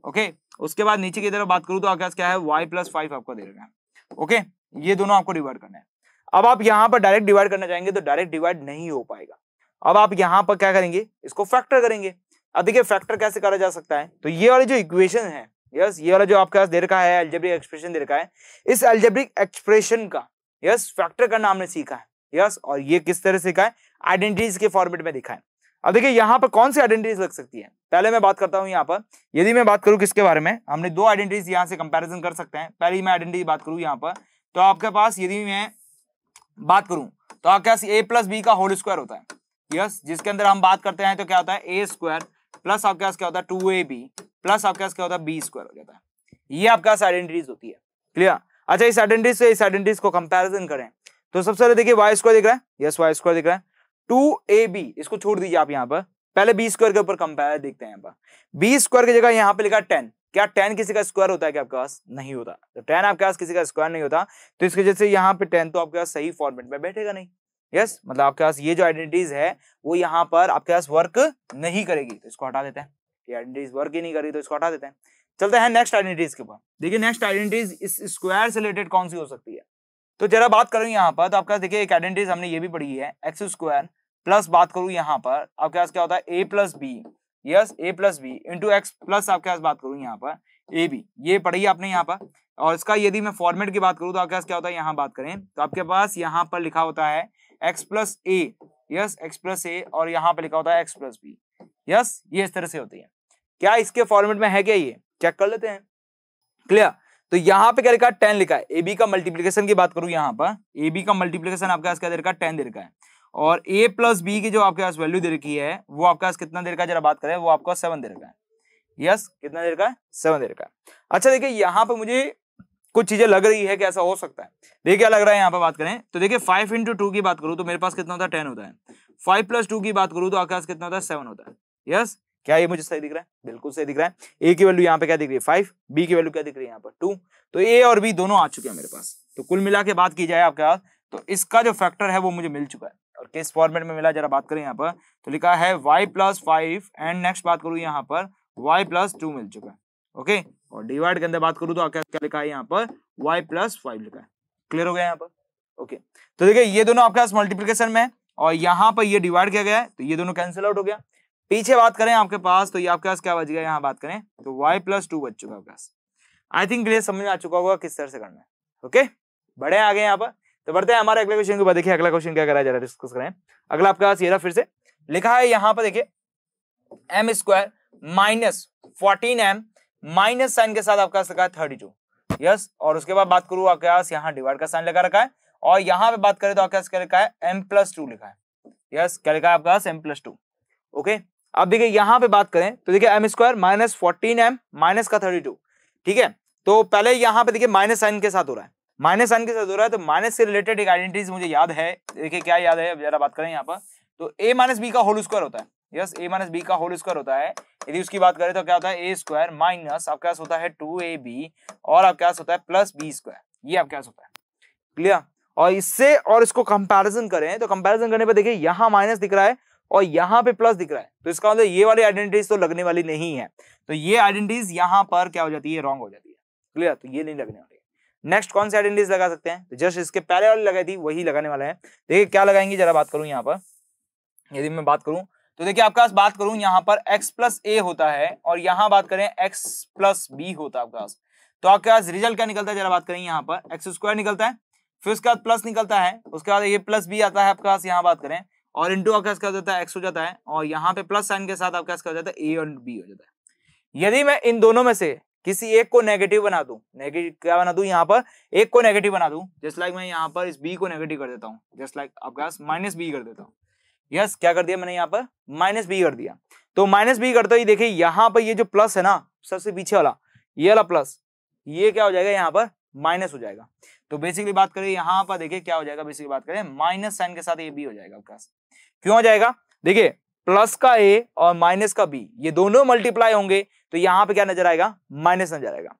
S1: ओके उसके बाद नीचे की तरफ बात करूँ तो आपके पास क्या है वाई प्लस फाइव आपको दे रखा है ओके ये दोनों आपको डिवाइड करना है अब आप यहाँ पर डायरेक्ट डिवाइड करना चाहेंगे तो डायरेक्ट डिवाइड नहीं हो पाएगा अब आप यहां पर क्या करेंगे इसको फैक्टर करेंगे अब देखिए फैक्टर कैसे करा जा सकता है तो ये वाली जो इक्वेशन है यस ये वाला जो आपके पास दे रखा है एल्जेब्रिक एक्सप्रेशन दे रखा है इस एल्जेब्रिक एक्सप्रेशन का यस फैक्टर करना हमने सीखा है यस और ये किस तरह सीखा है आइडेंटिटीज के फॉर्मेट में दिखा है अब देखिए यहाँ पर कौन सी आइडेंटिटीज लग सकती है पहले मैं बात करता हूँ यहाँ पर यदि मैं बात करूँ किसके बारे में हमने दो आइडेंटिटीज यहाँ से कंपेरिजन कर सकते हैं पहली मैं आइडेंटिटी बात करूँ यहाँ पर तो आपके पास यदि मैं बात करूँ तो आपके पास ए प्लस बी का होल स्क्वायर होता है यस जिसके अंदर हम बात करते हैं तो क्या होता है ए स्क्वायर प्लस आपके पास क्या होता है टू ए बी प्लस आपके पास क्या होता है बी स्क्वायर हो जाता है ये आपके पास आइडेंटिटीज होती है क्लियर अच्छा इस आइडेंटिटीज से इस आइडेंटिटीज को कंपैरिजन करें तो सबसे पहले देखिए वाई स्क्वायर दिख रहा है यस वाई स्क्वायर दिख रहा है टू ए बी इसको छोड़ दीजिए आप यहाँ पर पहले बी स्क्वायर के ऊपर कंपेयर देखते हैं यहाँ पर बी स्क्वायर की जगह यहाँ पे लिखा टेन क्या टेन किसी का स्क्वायर होता है क्या आपके पास नहीं होता तो टेन आपके पास किसी का स्क्वायर नहीं होता तो इसकी वजह से यहाँ पे टेन तो आपके पास सही फॉर्मेट में बैठेगा नहीं यस मतलब आपके पास ये जो आइडेंटिटीज है वो यहाँ पर आपके पास वर्क नहीं करेगी तो इसको हटा देते हैं ये आइडेंटिटीज वर्क ही नहीं करेगी तो इसको हटा देते हैं चलते हैं नेक्स्ट आइडेंटिटीज के ऊपर देखिए नेक्स्ट आइडेंटिटीज इस स्क्वायर से रिलेटेड कौन सी हो सकती है तो जरा बात करूँ यहाँ पर तो आपके पास देखिए एक आइडेंटिटीज हमने ये भी पढ़ी है एक्स स्क्वायर प्लस बात करूँ यहाँ पर आपके पास क्या होता है a plus b yes a plus b into x plus आपके पास बात करूँ यहाँ पर ए बी ये पढ़ी आपने यहाँ पर और इसका यदि मैं फॉर्मेट की बात करूँ तो आपके पास क्या होता है यहाँ बात करें तो आपके पास यहाँ पर लिखा होता है x plus a yes x plus a और यहाँ पे लिखा होता है एक्स प्लस बी यस ये इस तरह से होती है क्या इसके फॉर्मेट में है क्या ये चेक कर लेते हैं क्लियर तो यहाँ पे क्या लिखा टेन लिखा है ए बी का मल्टीप्लीकेशन की बात करूँ यहाँ पर ए बी का मल्टीप्लीकेशन आपके पास क्या दे रखा है टेन दे रखा है और ए प्लस बी की जो आपके पास वैल्यू दे रखी है वो आपके पास कितना देर का जरा बात करें वो आपका सेवन दे रखा है यस yes, कितना देर का है सेवन देर का अच्छा देखिए यहाँ पर मुझे कुछ चीजें लग रही है कि ऐसा हो सकता है देखिए क्या लग रहा है यहाँ पर बात करें तो देखिए फाइव इंटू टू की बात करूँ तो मेरे पास कितना होता है टेन होता है फाइव प्लस टू की बात करूँ तो आपके पास कितना होता है सेवन होता है यस क्या ये मुझे सही दिख रहा है बिल्कुल सही दिख रहा है ए की वैल्यू यहाँ पे क्या दिख रही है फाइव बी की वैल्यू क्या दिख रही है यहाँ पर टू तो ए और बी दोनों आ चुके हैं मेरे पास तो कुल मिला के बात की जाए आपके पास तो इसका जो फैक्टर है वो मुझे मिल चुका है और किस फॉर्मेट में मिला जरा बात करें यहाँ पर तो लिखा है y plus five and next बात करूँ यहाँ पर वाई प्लस टू मिल चुका है ओके और डिवाइड के अंदर बात करूं तो क्या लिखा है यहाँ पर वाई प्लस फाइव लिखा है क्लियर हो गया यहाँ पर ओके तो देखिए ये दोनों आपके पास मल्टीप्लीकेशन में और यहाँ पर ये डिवाइड किया गया है तो ये दोनों कैंसिल आउट हो गया पीछे बात करें आपके पास तो ये आपके पास क्या बच गया यहाँ बात करें तो वाई प्लस टू बच चुका आपके पास आई थिंक ये समझ में आ चुका होगा किस तरह से करना है ओके बड़े आ गए यहाँ पर तो बढ़ते हैं हमारे अगले क्वेश्चन के बाद देखिए अगला क्वेश्चन क्या करा है डिस्कस करें अगला आपके पास ये फिर से लिखा है यहाँ पर देखिए m square minus fourteen m minus sign के साथ आपका लगा थर्टी टू यस और उसके बाद बात करूं आपके पास यहाँ डिवाइड का साइन लगा रखा है और यहाँ पे बात करें तो आपके पास क्या लिखा है एम प्लस टू लिखा है यस क्या लिखा है आपके पास एम प्लस टू ओके अब देखिए यहाँ पे बात करें तो देखिए m square minus fourteen m minus का थर्टी टू ठीक है तो पहले यहाँ पे देखिए माइनस साइन के साथ हो रहा है माइनस साइन के साथ हो रहा है तो माइनस से रिलेटेड एक आइडेंटिटीज मुझे याद है देखिए क्या याद है अब जरा बात करें यहाँ पर तो ए माइनस बी का होल स्क्वायर होता है यस ए माइनस बी का होल स्क्वायर होता है यदि उसकी बात करें तो क्या होता है ए स्क्वायर माइनस आपके पास होता है टू ए बी और आपके पास होता है प्लस बी स्क्वायर ये आपके पास होता है क्लियर और इससे और इसको कंपैरिजन करें तो कंपैरिजन करने पर देखिए यहाँ माइनस दिख रहा है और यहाँ पे प्लस दिख रहा है तो इसका मतलब ये वाली आइडेंटिटीज तो लगने वाली नहीं है तो ये आइडेंटिटीज यहाँ पर क्या हो जाती है रॉन्ग हो जाती है क्लियर तो ये नहीं लगने वाली नेक्स्ट कौन सी आइडेंटिटीज लगा सकते हैं तो जस्ट इसके पहले वाली लगाई थी वही लगाने वाला है देखिए क्या लगाएंगे जरा बात करूं यहाँ पर यदि मैं बात करूँ तो देखिए आपका बात करूं यहाँ पर x प्लस ए होता है और यहाँ बात करें x प्लस बी होता है आपके पास तो आपके पास रिजल्ट क्या निकलता है जरा बात करें यहाँ पर एक्स स्क्वायर निकलता है फिर उसके बाद प्लस निकलता है उसके बाद ये प्लस बी आता है आपके पास यहाँ बात करें और इंटू आपका क्या हो जाता है एक्स हो जाता है और यहाँ पे प्लस साइन के साथ आपका क्या हो जाता है ए और बी हो जाता है यदि मैं इन दोनों में से किसी एक को नेगेटिव बना दू नेगेटिव क्या बना दू यहाँ पर एक को नेगेटिव बना दू जस्ट लाइक मैं यहाँ पर इस बी को नेगेटिव कर देता हूँ जस्ट लाइक आपके पास माइनस बी कर देता हूँ यस क्या कर दिया मैंने यहाँ पर माइनस बी कर दिया तो माइनस बी करते ही देखिए यहाँ पर ये जो प्लस है ना सबसे पीछे वाला ये वाला प्लस ये क्या हो जाएगा यहाँ पर माइनस हो जाएगा तो बेसिकली बात करें यहाँ पर देखिए क्या हो जाएगा बेसिकली बात करें माइनस साइन के साथ ये बी हो जाएगा आपका क्यों हो जाएगा देखिए प्लस का ए और माइनस का बी ये दोनों मल्टीप्लाई होंगे तो यहाँ पे क्या नजर आएगा माइनस नजर आएगा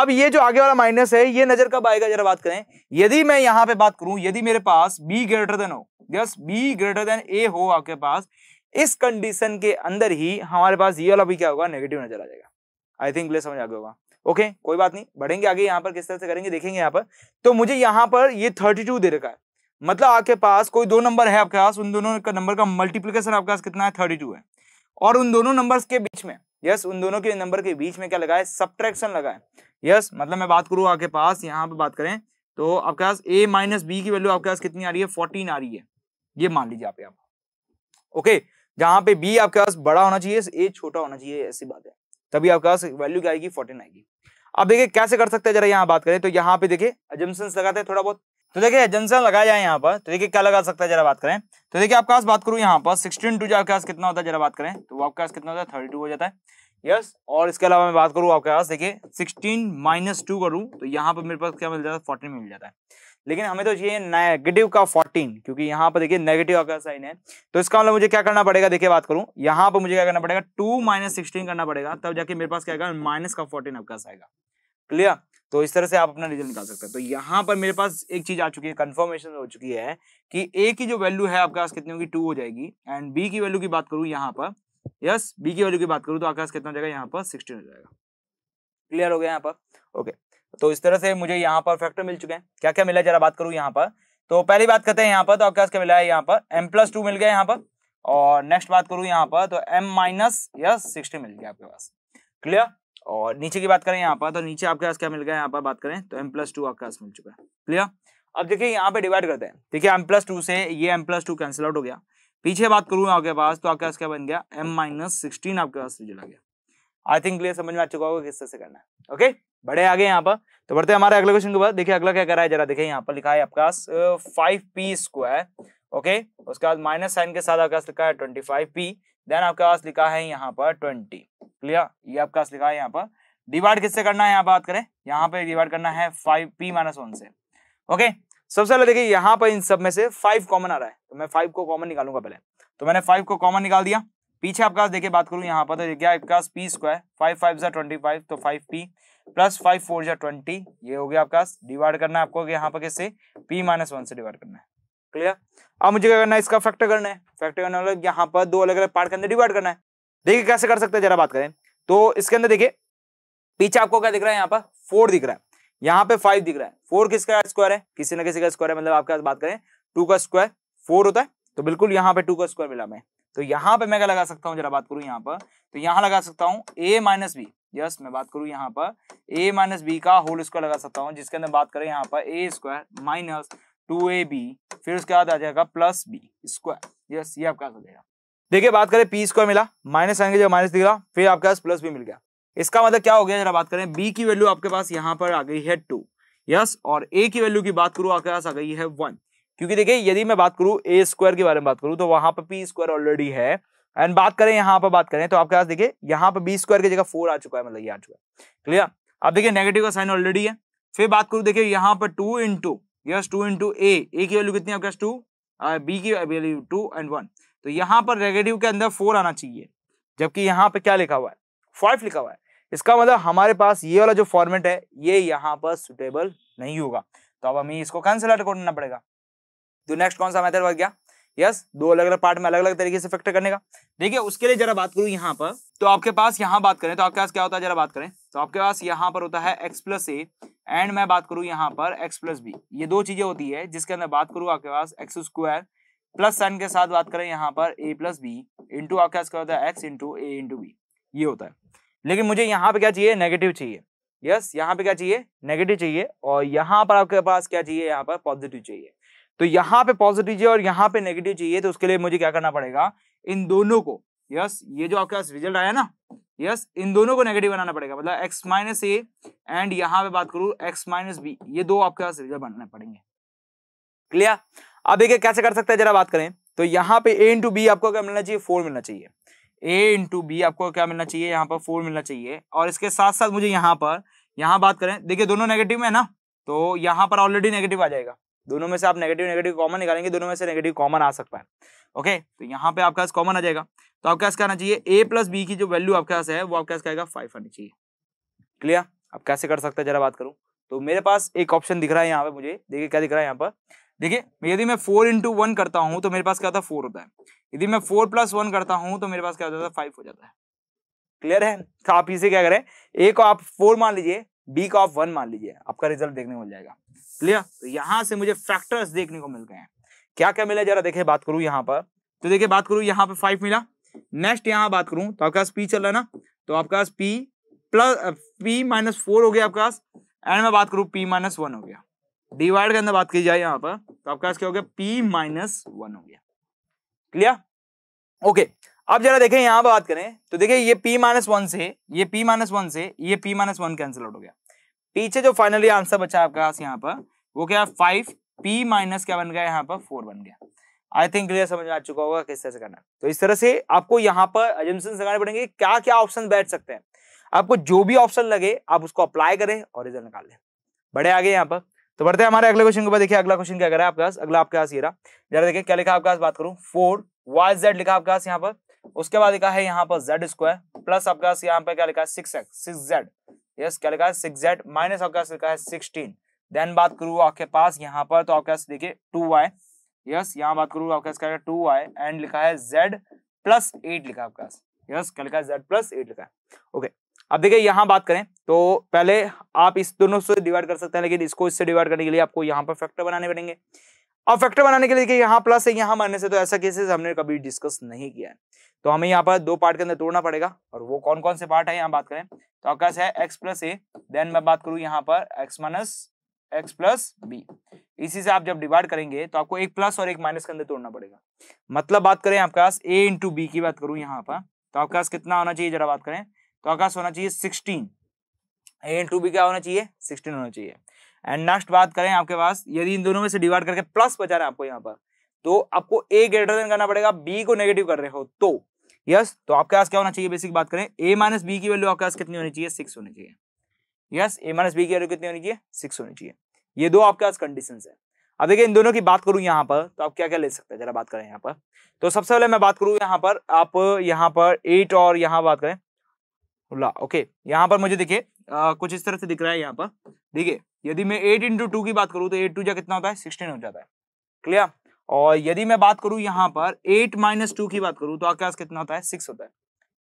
S1: अब ये जो आगे वाला माइनस है ये नजर कब आएगा जरा बात करें यदि मैं यहाँ पे बात करूं यदि मेरे पास बी ग्रेटर देन हो yes b greater than a हो आपके पास इस कंडीशन के अंदर ही हमारे पास ये वाला भी क्या होगा नेगेटिव नजर आ जाएगा आई थिंक ले समझ आ गया होगा ओके कोई बात नहीं बढ़ेंगे आगे यहाँ पर किस तरह से करेंगे देखेंगे यहाँ पर तो मुझे यहाँ पर ये थर्टी टू दे रखा है मतलब आपके पास कोई दो नंबर है आपके पास उन दोनों का नंबर का मल्टीप्लीकेशन आपके पास कितना है थर्टी टू है और उन दोनों नंबर्स के बीच में यस उन दोनों के नंबर के बीच में क्या लगा है सब्ट्रैक्शन लगा है यस मतलब मैं बात करूँ आपके पास यहाँ पर बात करें तो आपके पास ए माइनस बी की वैल्यू आपके पास कितनी आ रही है फोर्टीन आ रही है ये मान लीजिए आप यहाँ ओके जहां पे बी आपके पास बड़ा होना चाहिए ए छोटा होना चाहिए ऐसी बात है तभी आपके पास वैल्यू क्या आएगी फोर्टीन आएगी अब देखिए कैसे कर सकते हैं जरा यहाँ बात करें तो यहाँ पे देखिए एजम्पन्स लगाते हैं थोड़ा बहुत तो देखिए एजम्पन लगाया जाए यहाँ पर तो देखिए क्या लगा सकता है जरा बात करें तो देखिए आपके पास बात करूँ यहाँ पर सिक्सटीन टू जो आपके पास कितना होता है जरा बात करें तो आपके पास कितना होता है थर्टी टू हो जाता है यस और इसके अलावा मैं बात करूँ आपके पास देखिए सिक्सटीन माइनस टू करूँ तो यहाँ पर मेरे पास क्या मिल जाता है फोर्टीन मिल जाता है लेकिन हमें तो ये नेगेटिव का फोर्टीन क्योंकि यहाँ पर देखिए नेगेटिव का साइन है तो इसका मतलब मुझे क्या करना पड़ेगा देखिए बात करूँ यहाँ पर मुझे क्या करना पड़ेगा टू माइनस सिक्सटीन करना पड़ेगा तब जाके मेरे पास क्या आएगा माइनस का फोर्टीन आपका आएगा क्लियर तो इस तरह से आप अपना रिजल्ट निकाल सकते हैं तो यहाँ पर मेरे पास एक चीज आ चुकी है कन्फर्मेशन हो चुकी है कि ए की जो वैल्यू है आपके पास कितनी होगी टू हो जाएगी एंड बी की वैल्यू की बात करूँ यहाँ पर यस बी की वैल्यू की बात करूँ तो आपके पास कितना हो जाएगा यहाँ पर सिक्सटीन हो जाएगा क्लियर हो गया यहाँ पर ओके okay. तो इस तरह से मुझे यहाँ पर फैक्टर मिल चुके हैं क्या क्या मिला जरा बात करूँ यहाँ पर तो पहली बात करते हैं यहाँ पर तो आपके पास क्या मिला है यहाँ पर एम प्लस टू मिल गया यहाँ पर और नेक्स्ट बात करूँ यहाँ पर तो एम माइनस या सिक्सटी मिल गया आपके पास क्लियर और नीचे की बात करें यहाँ पर तो नीचे आपके पास क्या मिल गया यहाँ पर बात करें तो एम प्लस टू आपके पास मिल चुका है क्लियर अब देखिए यहाँ पे डिवाइड करते हैं देखिए एम प्लस टू से ये m plus two cancel out हो गया पीछे बात करूँ आपके पास तो आपके पास क्या बन गया एम माइनस सिक्सटीन आपके पास रिजल्ट आ गया आई थिंक क्लियर समझ में आ चुका होगा किस तरह से करना है ओके बड़े आगे यहाँ पर तो बढ़ते हमारे अगले क्वेश्चन के बाद देखिए अगला क्या रहा है जरा देखिए यहाँ पर लिखा है पास फाइव पी स्क्वायर ओके उसके बाद माइनस साइन के साथ आपके लिखा है ट्वेंटी फाइव पी देन आपके पास लिखा है यहाँ पर ट्वेंटी क्लियर ये आपके पास लिखा है यहाँ पर डिवाइड किससे करना है यहाँ बात करें यहाँ पर डिवाइड करना है फाइव पी माइनस वन से ओके सबसे पहले देखिए यहाँ पर इन सब में से फाइव कॉमन आ रहा है तो मैं फाइव को कॉमन निकालूंगा पहले तो मैंने फाइव को कॉमन निकाल दिया पीछे आपके पास देखिए बात करूं यहाँ पर तो क्या आपके पास पी स्क्वायर फाइव फाइव जो ट्वेंटी फाइव तो five p plus five four जो ट्वेंटी ये हो गया आपका डिवाइड करना है आपको यहाँ पर कैसे पी माइनस वन से डिवाइड करना है क्लियर अब मुझे क्या करना है इसका फैक्टर करना है फैक्टर करने वाले यहाँ पर दो अलग अलग पार्ट के अंदर डिवाइड करना है देखिए कैसे कर सकते हैं जरा बात करें तो इसके अंदर देखिए पीछे आपको क्या दिख रहा है यहाँ पर फोर दिख रहा है यहाँ पे फाइव दिख रहा है फोर किसका स्क्वायर है किसी ना किसी का स्क्वायर है मतलब आपके पास बात करें टू का स्क्वायर फोर होता है तो बिल्कुल यहाँ पे टू का स्क्वायर मिला मैं तो यहाँ पे मैं क्या लगा सकता हूँ जरा बात करूँ यहाँ पर तो यहाँ लगा सकता हूँ ए माइनस बी यस मैं बात करूँ यहाँ पर ए माइनस बी का होल स्क्वायर लगा सकता हूँ जिसके अंदर बात करें यहाँ पर a square minus two a b फिर उसके बाद आ जाएगा प्लस बी स्क्वायर यस ये आपका आंसर देगा देखिए बात करें पी स्क्वायर मिला माइनस आएंगे जब माइनस दिखा फिर आपके पास प्लस बी मिल गया इसका मतलब क्या हो गया जरा बात करें बी की वैल्यू आपके पास यहाँ पर आ गई है टू यस और ए की वैल्यू की बात करूँ आपके पास आ गई है वन क्योंकि देखिए यदि मैं बात करूँ ए स्क्वायर के बारे में बात करूँ तो वहां पर पी स्क्वायर ऑलरेडी है एंड बात करें यहाँ पर बात करें तो आपके पास देखिए यहाँ पर बी स्क्वायर की जगह फोर आ चुका है मतलब ये आ चुका है क्लियर अब देखिए नेगेटिव का साइन ऑलरेडी है फिर बात करूँ देखिए यहाँ पर two into yes two into a a की वैल्यू कितनी आपके पास टू बी की वैल्यू टू एंड वन तो यहाँ पर नेगेटिव के अंदर फोर आना चाहिए जबकि यहाँ पर क्या लिखा हुआ है फाइव लिखा हुआ है इसका मतलब हमारे पास ये वाला जो फॉर्मेट है ये यहाँ पर सुटेबल नहीं होगा तो अब हमें इसको कैंसिल आउट करना पड़ेगा तो नेक्स्ट कौन सा मैथड बच गया यस yes, दो अलग अलग पार्ट में अलग अलग तरीके से फैक्टर करने का देखिए उसके लिए जरा बात करूँ यहाँ पर तो आपके पास यहाँ बात करें तो आपके पास क्या होता है जरा बात करें तो आपके पास यहाँ पर होता है एक्स प्लस ए एंड मैं बात करूँ यहाँ पर एक्स प्लस बी ये दो चीजें होती है जिसके अंदर बात करूँ आपके पास एक्स स्क्वायर प्लस साइन के साथ बात करें यहाँ पर ए प्लस बी इंटू आपके पास क्या होता है x into a into b ये होता है लेकिन मुझे यहाँ पे क्या चाहिए नेगेटिव चाहिए यस यहाँ पे क्या चाहिए नेगेटिव चाहिए और यहाँ पर आपके पास क्या चाहिए यहाँ पर पॉजिटिव चाहिए तो यहाँ पे पॉजिटिव चाहिए और यहाँ पे नेगेटिव चाहिए तो उसके लिए मुझे क्या करना पड़ेगा इन दोनों को यस ये जो आपके पास रिजल्ट आया ना यस इन दोनों को नेगेटिव बनाना पड़ेगा मतलब एक्स माइनस ए एंड यहाँ पे बात करूं एक्स माइनस बी ये दो आपके पास रिजल्ट बनाने पड़ेंगे क्लियर अब देखिए कैसे कर सकते हैं जरा बात करें तो यहाँ पे ए इंटू बी आपको क्या मिलना चाहिए फोर मिलना चाहिए ए इंटू बी आपको क्या मिलना चाहिए यहाँ पर फोर मिलना चाहिए और इसके साथ साथ मुझे यहाँ पर यहाँ बात करें देखिए दोनों नेगेटिव में है ना तो यहाँ पर ऑलरेडी नेगेटिव आ जाएगा दोनों में से आप नेगेटिव नेगेटिव कॉमन निकालेंगे दोनों में से नेगेटिव कॉमन आ सकता है ओके तो यहाँ पे आपके पास कॉमन आ जाएगा तो आपके पास क्या आना चाहिए ए प्लस बी की जो वैल्यू आपके पास है वो आपके पास क्या आएगा फाइव आनी चाहिए क्लियर आप कैसे कर सकते हैं जरा बात करूँ तो मेरे पास एक ऑप्शन दिख रहा है यहाँ पे मुझे देखिए क्या दिख रहा है यहाँ पर देखिए यदि मैं फोर इंटू वन करता हूँ तो मेरे पास क्या होता है फोर होता है यदि मैं फोर प्लस वन करता हूँ तो मेरे पास क्या हो जाता है फाइव हो जाता है क्लियर है तो आप इसे क्या करें ए को आप फोर मान लीजिए बी का ऑफ वन मान लीजिए आपका रिजल्ट देखने को मिल जाएगा क्लियर तो यहाँ से मुझे फैक्टर्स देखने को मिल गए हैं क्या क्या मिला जरा देखिए बात करूँ यहाँ पर तो देखिए बात करूँ यहाँ पर फाइव मिला नेक्स्ट यहाँ बात करूँ तो आपके पास पी चल रहा है ना तो आपके पास p plus p minus four हो गया आपके पास एंड में बात करूँ पी माइनस वन हो गया डिवाइड के अंदर बात की जाए यहाँ पर तो आपके पास क्या हो गया पी माइनस वन हो गया क्लियर ओके अब जरा देखें यहां पर बात करें तो देखिए ये पी माइनस वन से ये पी माइनस वन से ये p minus one cancel out हो गया पीछे जो फाइनली आंसर बचा आपके पास यहाँ पर वो क्या फाइव पी माइनस क्या बन गया यहाँ पर फोर बन गया आई थिंक क्लियर समझ में आ चुका होगा किस तरह से करना तो इस तरह से आपको यहाँ पर एजम्पन लगाने पड़ेंगे क्या क्या ऑप्शन बैठ सकते हैं आपको जो भी ऑप्शन लगे आप उसको अप्लाई करें और रिजल्ट निकाल लें बड़े आगे यहाँ पर तो बढ़ते हैं हमारे अगले क्वेश्चन के बाद देखिए अगला क्वेश्चन क्या करा है आपके पास अगला आपके पास ये रहा जरा देखिए क्या लिखा आपके पास बात करूँ फोर वाई जेड लिखा आपके पास यहाँ पर उसके बाद लिखा है यहाँ पर जेड स्क्वायर प्लस आपका यहाँ पर क्या लिखा है six x six z yes क्या लिखा है सिक्स जेड माइनस आपका लिखा है सिक्सटीन देन बात करूँ आपके पास यहाँ पर तो आपके पास देखिए टू वाई यस यहाँ बात करूँ आपके पास टू वाई एंड लिखा है जेड प्लस एट लिखा आपके पास यस क्या लिखा है जेड प्लस एट लिखा है ओके अब देखिए यहाँ बात करें तो पहले आप इस दोनों से डिवाइड कर सकते हैं लेकिन इसको इससे डिवाइड करने के लिए आपको यहाँ पर फैक्टर बनाने पड़ेंगे अब फैक्टर बनाने के लिए यहाँ प्लस है यहाँ माइनस है तो ऐसा केसेस हमने कभी डिस्कस नहीं किया है तो हमें यहाँ पर दो पार्ट के अंदर तोड़ना पड़ेगा और वो कौन कौन से पार्ट है यहाँ बात करें तो अवकाश है एक्स प्लस ए देन मैं बात करूँ यहाँ पर x minus x plus b इसी से आप जब डिवाइड करेंगे तो आपको एक प्लस और एक माइनस के अंदर तोड़ना पड़ेगा मतलब बात करें आपके पास ए इंटू बी की बात करूँ यहाँ पर तो आपके पास कितना होना चाहिए जरा बात करें तो आपके पास होना चाहिए सिक्सटीन ए इंटू बी क्या होना चाहिए सिक्सटीन होना चाहिए एंड नेक्स्ट बात करें आपके पास यदि इन दोनों में से डिवाइड करके प्लस बचा रहे हैं आपको यहाँ पर तो आपको ए ग्रेटर देन करना पड़ेगा बी को नेगेटिव कर रहे हो तो यस yes, तो आपके पास क्या होना चाहिए बेसिक बात करें ए माइनस बी की वैल्यू आपके पास कितनी होनी चाहिए सिक्स होनी चाहिए यस ए माइनस बी की वैल्यू कितनी होनी चाहिए सिक्स होनी चाहिए ये दो आपके पास कंडीशन है अब देखिए इन दोनों की बात करूं यहाँ पर तो आप क्या क्या ले सकते हैं जरा बात करें यहाँ पर तो सबसे पहले मैं बात करूँ यहाँ पर आप यहाँ पर एट और यहाँ बात करें ला ओके यहाँ पर मुझे देखिए कुछ इस तरह से दिख रहा है यहाँ पर देखिए यदि मैं एट इंटू टू की बात करूँ तो एट टू जा कितना होता है सिक्सटीन हो जाता है क्लियर और यदि मैं बात करूं यहां पर एट माइनस टू की बात करूं तो आपके पास कितना होता है सिक्स होता है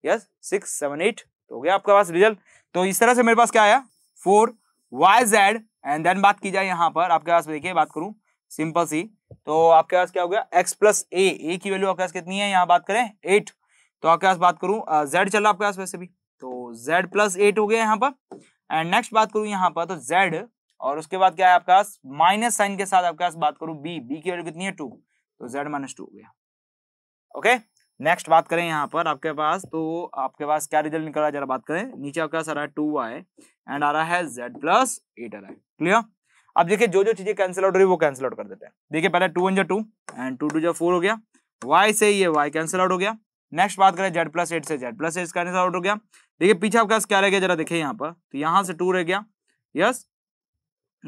S1: यस सिक्स सेवन एट तो हो गया आपके पास रिजल्ट तो इस तरह से मेरे पास क्या आया four y z and then बात की जाए यहाँ पर आपके पास देखिए बात करूं सिंपल सी तो आपके पास क्या हो गया एक्स प्लस ए ए की वैल्यू आपके पास कितनी है यहाँ बात करें एट तो आपके पास बात करूं जेड चल रहा आपके पास वैसे भी तो जेड प्लस एट हो गया यहाँ पर एंड नेक्स्ट बात करूं यहाँ पर तो जेड और उसके बाद क्या है आपके पास माइनस साइन के साथ आपके पास बात करूं बी बी की वैल्यू कितनी है टू तो जेड माइनस टू हो गया ओके नेक्स्ट बात करें यहाँ पर आपके पास तो आपके पास क्या रिजल्ट निकल रहा है जरा बात करें नीचे आपके पास आ रहा है टू आए एंड आ रहा है जेड प्लस एट आ रहा है क्लियर अब देखिए जो जो चीजें कैंसिल आउट हो रही है वो कैंसिल आउट कर देते हैं देखिए पहले टू वन जो टू एंड टू टू जो फोर हो गया वाई से ये वाई कैंसिल आउट हो गया नेक्स्ट बात करें जेड प्लस एट से z plus eight cancel out हो गया देखिए पीछे आपके पास क्या रह गया जरा देखिए यहाँ पर तो यहाँ से टू रह गया यस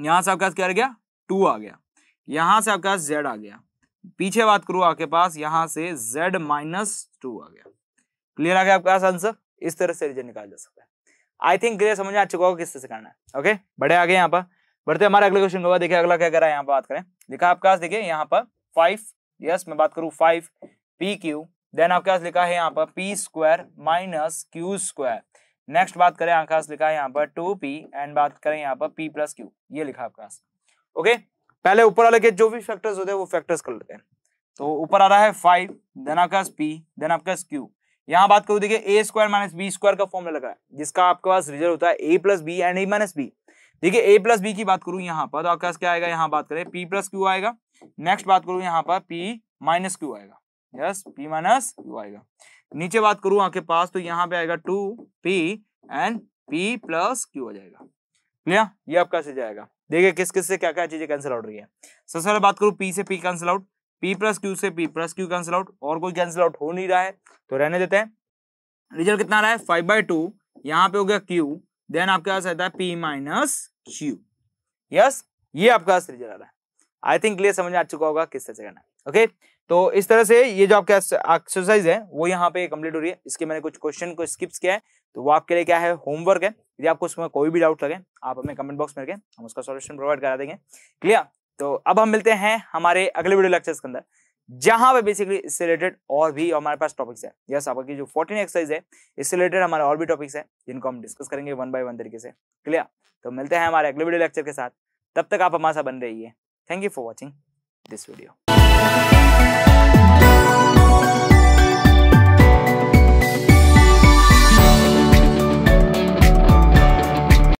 S1: यहां से आपके पास क्या आ गया टू आ गया यहां से आपके पास जेड आ गया पीछे बात करूँ आपके पास यहाँ से जेड माइनस टू आ गया क्लियर आ गया आपके पास आंसर इस तरह से रीजन निकाल जा सकता है आई थिंक क्लियर समझ आ चुका होगा किस तरह से करना है ओके बड़े आगे यहाँ पर बढ़ते हमारे अगले क्वेश्चन होगा देखिए अगला क्या कर रहा है यहाँ पर बात करें लिखा आपके पास देखिए यहाँ पर फाइव यस मैं बात करूँ फाइव पी क्यू देन आपके पास लिखा है यहाँ पर p square minus q square next बात करें आकाश लिखा है यहाँ पर टू पी एंड बात करें यहाँ पर पी प्लस क्यू ये लिखा आकाश ओके पहले ऊपर वाले के जो भी फैक्टर्स होते हैं वो फैक्टर्स कर लेते हैं तो ऊपर आ रहा है five then Akash p then Akash q यहाँ बात करूँ देखिए a square minus b square का फॉर्मूला लगा है जिसका आपके पास रिजल्ट होता है a plus b and a minus b देखिए ए प्लस बी की बात करूँ यहाँ पर तो आकाश क्या आएगा यहाँ बात करें पी प्लस क्यू आएगा नेक्स्ट बात करूँ यहाँ पर पी माइनस क्यू आएगा यस पी माइनस क्यू आएगा नीचे बात करूं आपके पास तो यहाँ पे आएगा two p and p plus q हो जाएगा क्लियर ये आपका से जाएगा देखिए किस किस से क्या क्या चीजें कैंसिल आउट रही है सबसे पहले बात करूं पी से p cancel out p plus q से p plus q cancel out और कोई कैंसिल आउट हो नहीं रहा है तो रहने देते हैं रिजल्ट कितना रहा है फाइव बाई टू यहाँ पे हो गया क्यू देन आपके पास रहता है पी माइनस क्यू यस ये आपका रिजल्ट आ रहा है आई थिंक क्लियर समझ में आ चुका होगा किस तरह से करना है ओके okay? तो इस तरह से ये जो आपका एक्सरसाइज है वो यहाँ पे कम्प्लीट हो रही है इसके मैंने कुछ क्वेश्चन को स्किप्स किया है तो वो आपके लिए क्या है होमवर्क है यदि आपको उसमें कोई भी डाउट लगे आप हमें कमेंट बॉक्स में रखें हम उसका सॉल्यूशन प्रोवाइड करा देंगे क्लियर तो अब हम मिलते हैं हमारे अगले वीडियो लेक्चर्स के अंदर जहां पे बेसिकली इससे रिलेटेड और भी हमारे पास टॉपिक्स है यस आपका जो फोर्टीन एक्सरसाइज है इससे रिलेटेड हमारे और भी टॉपिक्स है जिनको हम डिस्कस करेंगे वन बाय वन तरीके से क्लियर तो मिलते हैं हमारे अगले वीडियो लेक्चर के साथ तब तक आप हमारे साथ बन रही thank you for watching this video